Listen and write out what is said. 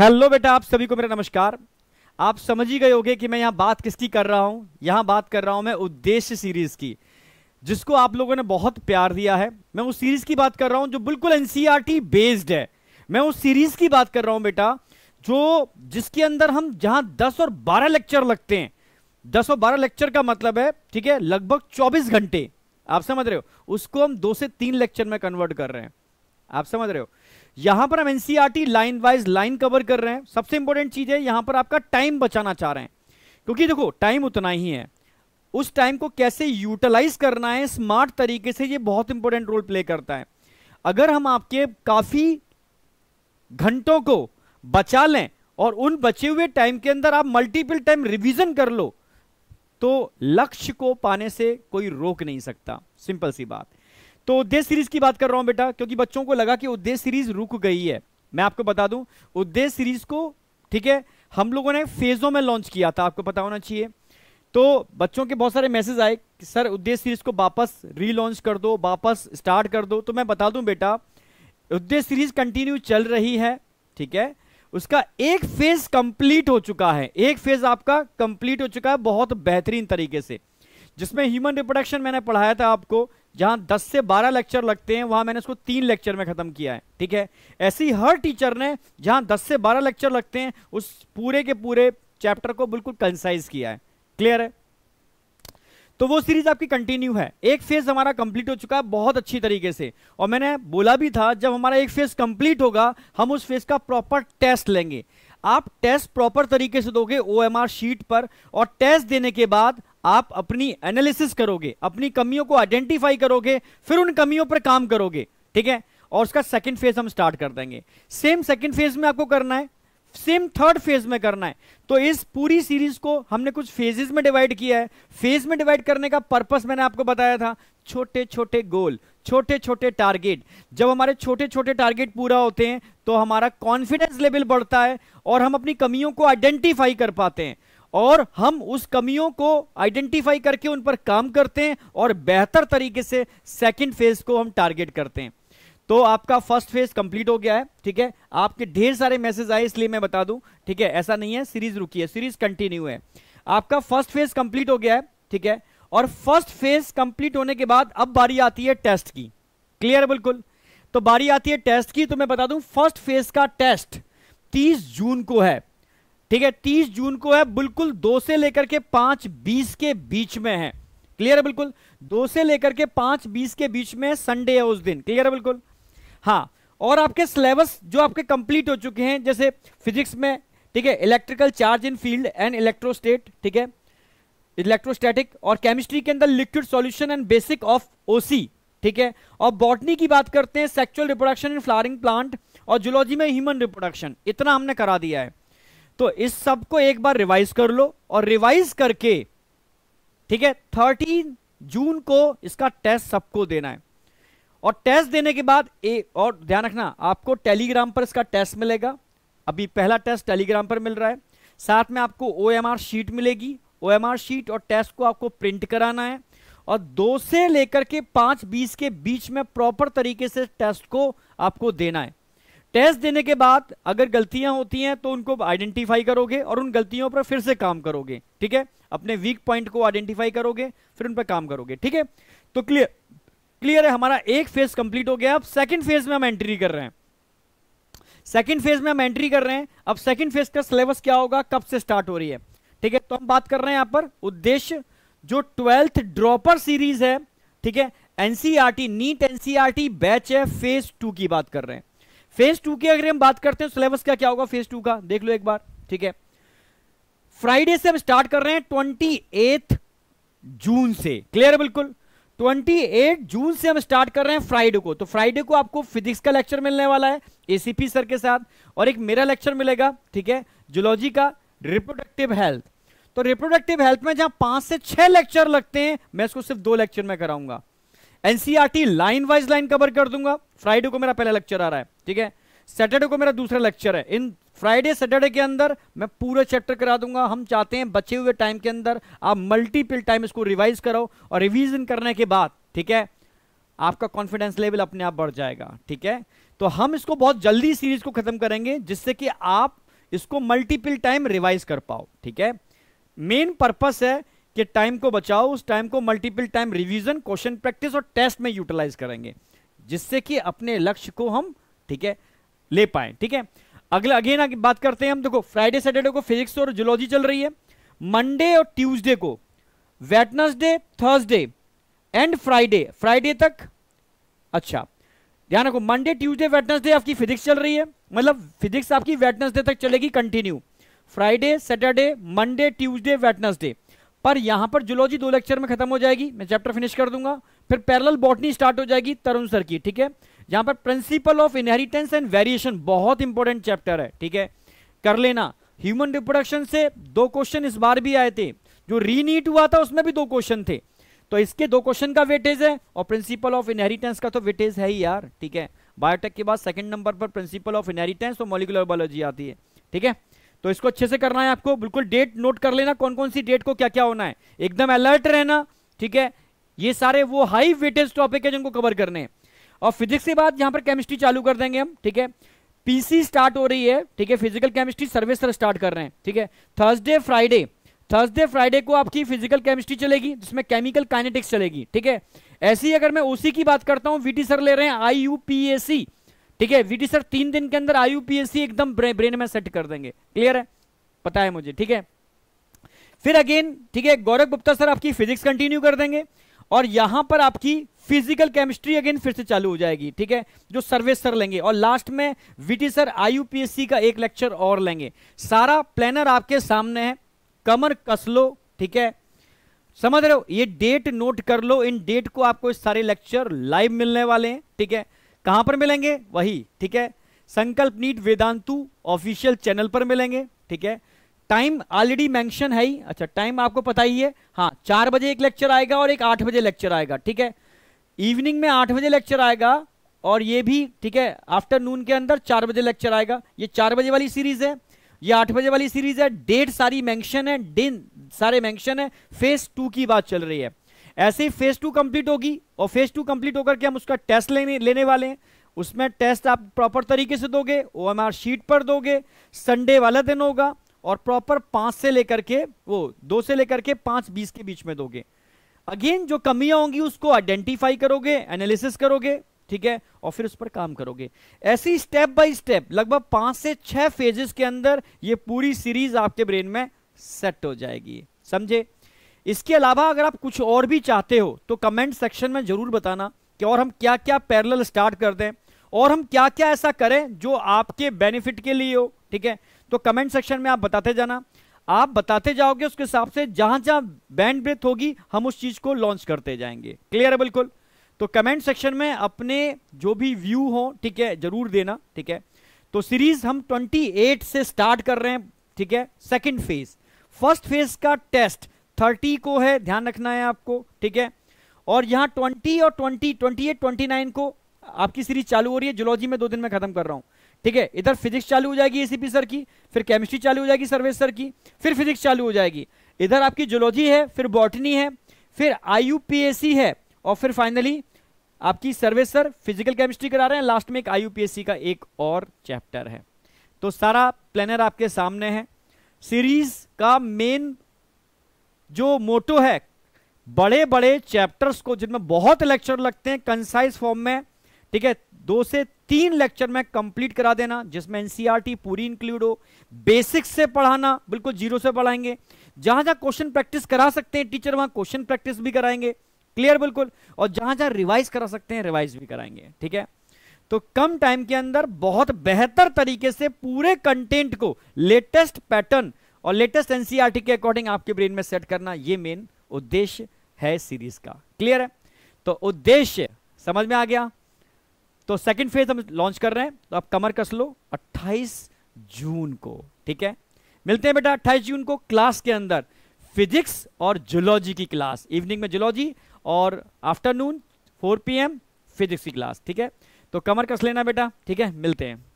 hello बेटा आप सभी को मेरा नमस्कार आप समझ ही गए होंगे कि मैं यहाँ बात किसकी कर रहा हूं यहाँ बात कर रहा हूं मैं उद्देश्य सीरीज की जिसको आप लोगों ने बहुत प्यार दिया है मैं उस सीरीज की बात कर रहा हूं जो बिल्कुल एनसीईआरटी बेस्ड e है मैं उस सीरीज की बात कर रहा हूं बेटा जो जिसके अंदर हम जहां दस और बारह लेक्चर लगते हैं दस और बारह लेक्चर का मतलब है ठीक है लगभग चौबीस घंटे आप समझ रहे हो उसको हम दो से तीन लेक्चर में कन्वर्ट कर रहे हैं आप समझ रहे हो यहां पर हम NCERT line wise line cover कर रहे हैं सबसे इंपॉर्टेंट चीज है यहां पर आपका टाइम बचाना चाह रहे हैं क्योंकि देखो टाइम उतना ही है उस टाइम को कैसे यूटिलाइज करना है स्मार्ट तरीके से ये बहुत इंपॉर्टेंट रोल प्ले करता है अगर हम आपके काफी घंटों को बचा लें और उन बचे हुए टाइम के अंदर आप मल्टीपल टाइम रिवीजन कर लो तो लक्ष्य को पाने से कोई रोक नहीं सकता सिंपल सी बात तो उद्देश्य सीरीज की बात कर रहा हूं बेटा क्योंकि बच्चों को लगा कि उद्देश्य सीरीज रुक गई है मैं आपको बता दूं उद्देश्य सीरीज को ठीक है हम लोगों ने फेजों में लॉन्च किया था आपको पता होना चाहिए तो बच्चों के बहुत सारे मैसेज आए कि सर उद्देश्य सीरीज को वापस रीलॉन्च कर दो वापस स्टार्ट कर दो तो मैं बता दूं बेटा उद्देश्य सीरीज कंटिन्यू चल रही है ठीक है उसका एक फेज कंप्लीट हो चुका है एक फेज आपका कंप्लीट हो चुका है बहुत बेहतरीन तरीके से जिसमें ह्यूमन रिप्रोडक्शन मैंने पढ़ाया था आपको जहां 10 से 12 लेक्चर लगते हैं वहां मैंने इसको तीन लेक्चर में ख़त्म किया है ठीक है ऐसी हर टीचर ने जहां 10 से 12 लेक्चर लगते हैं उस पूरे के पूरे चैप्टर को बिल्कुल कंसाइज किया है क्लियर है तो वो सीरीज आपकी कंटिन्यू है एक फेज हमारा कंप्लीट हो चुका है बहुत अच्छी तरीके से और मैंने बोला भी था जब हमारा एक फेज कंप्लीट होगा हम उस फेज का प्रॉपर टेस्ट लेंगे आप टेस्ट प्रॉपर तरीके से दोगे ओ शीट पर और टेस्ट देने के बाद आप अपनी एनालिसिस करोगे अपनी कमियों को आइडेंटिफाई करोगे फिर उन कमियों पर काम करोगे ठीक है और उसका सेकंड फेज हम स्टार्ट कर देंगे सेम सेकंड फेज में आपको करना है सेम थर्ड फेज में करना है तो इस पूरी सीरीज को हमने कुछ फेजेस में डिवाइड किया है फेज में डिवाइड करने का पर्पस मैंने आपको बताया था छोटे छोटे गोल छोटे छोटे टारगेट जब हमारे छोटे छोटे टारगेट पूरा होते हैं तो हमारा कॉन्फिडेंस लेवल बढ़ता है और हम अपनी कमियों को आइडेंटिफाई कर पाते हैं और हम उस कमियों को आइडेंटिफाई करके उन पर काम करते हैं और बेहतर तरीके से सेकंड फेज को हम टारगेट करते हैं तो आपका फर्स्ट फेज कंप्लीट हो गया है ठीक है आपके ढेर सारे मैसेज आए इसलिए मैं बता दूं ठीक है ऐसा नहीं है सीरीज रुकी है सीरीज कंटिन्यू है आपका फर्स्ट फेज कंप्लीट हो गया है ठीक है और फर्स्ट फेज कंप्लीट होने के बाद अब बारी आती है टेस्ट की क्लियर बिल्कुल तो बारी आती है टेस्ट की तो मैं बता दूं फर्स्ट फेज का टेस्ट तीस जून को है ठीक है तीस जून को है बिल्कुल दो से लेकर के पांच बीस के बीच में है क्लियर है बिल्कुल दो से लेकर के पांच बीस के बीच में संडे है उस दिन क्लियर है बिल्कुल हाँ और आपके सिलेबस जो आपके कंप्लीट हो चुके हैं जैसे फिजिक्स में ठीक है electrical charge in field and electrostat ठीक है इलेक्ट्रोस्टैटिक और केमिस्ट्री के अंदर liquid solution and basic of OC ठीक है और बॉटनी की बात करते हैं sexual reproduction in flowering plant और जुलॉजी में ह्यूमन रिप्रोडक्शन इतना हमने करा दिया है तो इस सब को एक बार रिवाइज कर लो और रिवाइज करके ठीक है थर्टीन जून को इसका टेस्ट सबको देना है और टेस्ट देने के बाद ए और ध्यान रखना आपको टेलीग्राम पर इसका टेस्ट मिलेगा अभी पहला टेस्ट टेलीग्राम पर मिल रहा है साथ में आपको ओ शीट मिलेगी ओ शीट और टेस्ट को आपको प्रिंट कराना है और दो से लेकर के पाँच बीस के बीच में प्रॉपर तरीके से टेस्ट को आपको देना है टेस्ट देने के बाद अगर गलतियां होती हैं तो उनको आइडेंटिफाई करोगे और उन गलतियों पर फिर से काम करोगे ठीक है अपने वीक पॉइंट को आइडेंटिफाई करोगे फिर उन पर काम करोगे ठीक है तो क्लियर क्लियर है हमारा एक फेज कंप्लीट हो गया अब सेकंड फेज में हम एंट्री कर रहे हैं सेकंड फेज में हम एंट्री कर रहे हैं अब सेकंड फेज का सिलेबस क्या होगा कब से स्टार्ट हो रही है ठीक है तो हम बात कर रहे हैं यहां पर उद्देश्य जो ट्वेल्थ ड्रॉपर सीरीज है ठीक है एनसीआरटी नीट एनसीआरटी बैच है फेज टू की बात कर रहे हैं फेज टू की अगर हम बात करते हैं सिलेबस का क्या होगा फेज टू का देख लो एक बार ठीक है फ्राइडे से हम स्टार्ट कर रहे हैं ट्वेंटी जून से क्लियर है बिल्कुल 28 जून से हम स्टार्ट कर रहे हैं फ्राइडे को तो फ्राइडे को आपको फिजिक्स का लेक्चर मिलने वाला है एसीपी सर के साथ और एक मेरा लेक्चर मिलेगा ठीक है जुलॉजी का रिप्रोडक्टिव हेल्थ तो रिप्रोडक्टिव हेल्थ में जहां पांच से छह लेक्चर लगते हैं मैं इसको सिर्फ दो लेक्चर में कराऊंगा NCERT e line wise line cover कर दूंगा फ्राइडे को मेरा पहला लेक्चर आ रहा है ठीक है सैटरडे को मेरा दूसरा लेक्चर है इन फ्राइडे सैटरडे के अंदर मैं पूरा चैप्टर करा दूंगा हम चाहते हैं बचे हुए टाइम के अंदर आप मल्टीपल टाइम इसको रिवाइज करो और रिविजन करने के बाद ठीक है आपका कॉन्फिडेंस लेवल अपने आप बढ़ जाएगा ठीक है तो हम इसको बहुत जल्दी सीरीज को खत्म करेंगे जिससे कि आप इसको मल्टीपल टाइम रिवाइज कर पाओ ठीक है मेन पर्पस है कि टाइम को बचाओ उस टाइम को multiple time revision question practice और टेस्ट में यूटिलाइज करेंगे जिससे कि अपने लक्ष्य को हम ठीक है ले पाए ठीक है अगला अगेन बात करते हैं हम देखो फ्राइडे सैटरडे को फिजिक्स और जुलॉजी चल रही है मंडे और ट्यूजडे को Wednesday Thursday and Friday Friday तक अच्छा ध्यान रखो मंडे ट्यूजडे वेटनसडे आपकी फिजिक्स चल रही है मतलब फिजिक्स आपकी वेटनसडे तक चलेगी continue Friday Saturday Monday Tuesday Wednesday पर यहां पर जुलॉजी दो लेक्चर में खत्म हो जाएगी मैं चैप्टर फिनिश कर दूंगा फिर पैरल बॉटनी स्टार्ट हो जाएगी तरुण सर की ठीक है यहां पर principle of inheritance and variation बहुत इंपॉर्टेंट चैप्टर है ठीक है कर लेना ह्यूमन रिप्रोडक्शन से दो क्वेश्चन इस बार भी आए थे जो रीनीट हुआ था उसमें भी दो क्वेश्चन थे तो इसके दो क्वेश्चन का वेटेज है और प्रिंसिपल ऑफ इनहेरिटेंस का तो वेटेज है ही यार ठीक है बायोटेक के बाद सेकंड नंबर पर प्रिंसिपल ऑफ इनहेरिटेंस और मोलिकुलर बायोलॉजी आती है ठीक है तो इसको अच्छे से करना है आपको बिल्कुल डेट नोट कर लेना कौन कौन सी डेट को क्या क्या होना है एकदम अलर्ट रहना ठीक है ये सारे वो हाई वेटेज टॉपिक है जिनको कवर करने हैं और फिजिक्स के बाद यहां पर केमिस्ट्री चालू कर देंगे हम ठीक है पीसी स्टार्ट हो रही है ठीक है फिजिकल केमिस्ट्री सर्विस स्टार्ट कर रहे हैं ठीक है थर्सडे फ्राइडे थर्सडे फ्राइडे को आपकी फिजिकल केमिस्ट्री चलेगी जिसमें केमिकल काइनेटिक्स चलेगी ठीक है ऐसी अगर मैं ओसी की बात करता हूं वीटी सर ले रहे हैं आई यूपीएससी ठीक है वीटी सर तीन दिन के अंदर आई यूपीएससी एकदम ब्रेन में सेट कर देंगे क्लियर है पता है मुझे ठीक है फिर अगेन ठीक है गौरव गुप्ता सर आपकी फिजिक्स कंटिन्यू कर देंगे और यहां पर आपकी फिजिकल केमिस्ट्री अगेन फिर से चालू हो जाएगी ठीक है जो सर्वे सर लेंगे और लास्ट में वीटी सर आईयूपीएससी का एक लेक्चर और लेंगे सारा प्लानर आपके सामने है कमर कस लो ठीक है समझ रहे हो ये डेट नोट कर लो इन डेट को आपको सारे लेक्चर लाइव मिलने वाले हैं ठीक है कहां पर मिलेंगे वही ठीक है संकल्प नीट वेदांतु ऑफिशियल चैनल पर मिलेंगे ठीक है टाइम ऑलरेडी मेंशन है ही अच्छा टाइम आपको पता ही है हाँ चार बजे एक लेक्चर आएगा और एक आठ बजे लेक्चर आएगा ठीक है इवनिंग में आठ बजे लेक्चर आएगा और ये भी ठीक है आफ्टरनून के अंदर चार बजे लेक्चर आएगा ये चार बजे वाली सीरीज है ये आठ बजे वाली सीरीज है डेट सारी मेंशन है दिन सारे मेंशन है फेस टू की बात चल रही है ऐसे ही फेज टू कंप्लीट होगी और फेज टू कंप्लीट होकर के हम उसका टेस्ट लेने लेने वाले हैं उसमें टेस्ट आप प्रॉपर तरीके से दोगे ओ शीट पर दोगे संडे वाला दिन होगा और प्रॉपर पांच से लेकर के वो दो से लेकर के पांच बीस के बीच में दोगे अगेन जो कमियां होंगी उसको आइडेंटिफाई करोगे एनालिसिस करोगे ठीक है और फिर उस पर काम करोगे ऐसी स्टेप बाय स्टेप लगभग पांच से छह फेजेस के अंदर ये पूरी सीरीज आपके ब्रेन में सेट हो जाएगी समझे इसके अलावा अगर आप कुछ और भी चाहते हो तो कमेंट सेक्शन में जरूर बताना कि और हम क्या क्या पैरल स्टार्ट कर दें और हम क्या क्या ऐसा करें जो आपके बेनिफिट के लिए हो ठीक है तो कमेंट सेक्शन में आप बताते जाना आप बताते जाओगे उसके हिसाब से जहां जहां बैंड ब्रेथ होगी हम उस चीज को लॉन्च करते जाएंगे क्लियर है बिल्कुल तो कमेंट सेक्शन में अपने जो भी व्यू हो ठीक है जरूर देना ठीक है तो सीरीज हम 28 से स्टार्ट कर रहे हैं ठीक है सेकंड फेज फर्स्ट फेज का टेस्ट 30 को है ध्यान रखना है आपको ठीक है और यहां 20 और 20, 28, 29 को आपकी सीरीज चालू हो रही है जोलॉजी में दो दिन में खत्म कर रहा हूं ठीक है इधर फिजिक्स चालू हो जाएगी एसीपी सर की फिर केमिस्ट्री चालू हो जाएगी सर्वे सर की फिर फिजिक्स चालू हो जाएगी इधर आपकी जोलॉजी है फिर बॉटनी है फिर आई है और फिर फाइनली आपकी सर्वे सर फिजिकल केमिस्ट्री करा रहे हैं लास्ट में एक आई का एक और चैप्टर है तो सारा प्लानर आपके सामने है सीरीज का मेन जो मोटो है बड़े बड़े चैप्टर्स को जिनमें बहुत लेक्चर लगते हैं कंसाइज फॉर्म में ठीक है दो से तीन लेक्चर में कंप्लीट करा देना जिसमें एनसीईआरटी e पूरी इंक्लूड हो बेसिक्स से पढ़ाना बिल्कुल जीरो से पढ़ाएंगे जहां जहां क्वेश्चन प्रैक्टिस करा सकते हैं टीचर वहां क्वेश्चन प्रैक्टिस भी कराएंगे क्लियर बिल्कुल और जहां जहां रिवाइज करा सकते हैं रिवाइज भी कराएंगे ठीक है तो कम टाइम के अंदर बहुत बेहतर तरीके से पूरे कंटेंट को लेटेस्ट पैटर्न और लेटेस्ट एनसीआरटी e के अकॉर्डिंग आपके ब्रेन में सेट करना यह मेन उद्देश्य है सीरीज का क्लियर है तो उद्देश्य समझ में आ गया तो सेकंड फेज हम लॉन्च कर रहे हैं तो आप कमर कस लो 28 जून को ठीक है मिलते हैं बेटा 28 जून को क्लास के अंदर फिजिक्स और जुलॉजी की क्लास इवनिंग में जुलॉजी और आफ्टरनून 4 पीएम फिजिक्स की क्लास ठीक है तो कमर कस लेना बेटा ठीक है मिलते हैं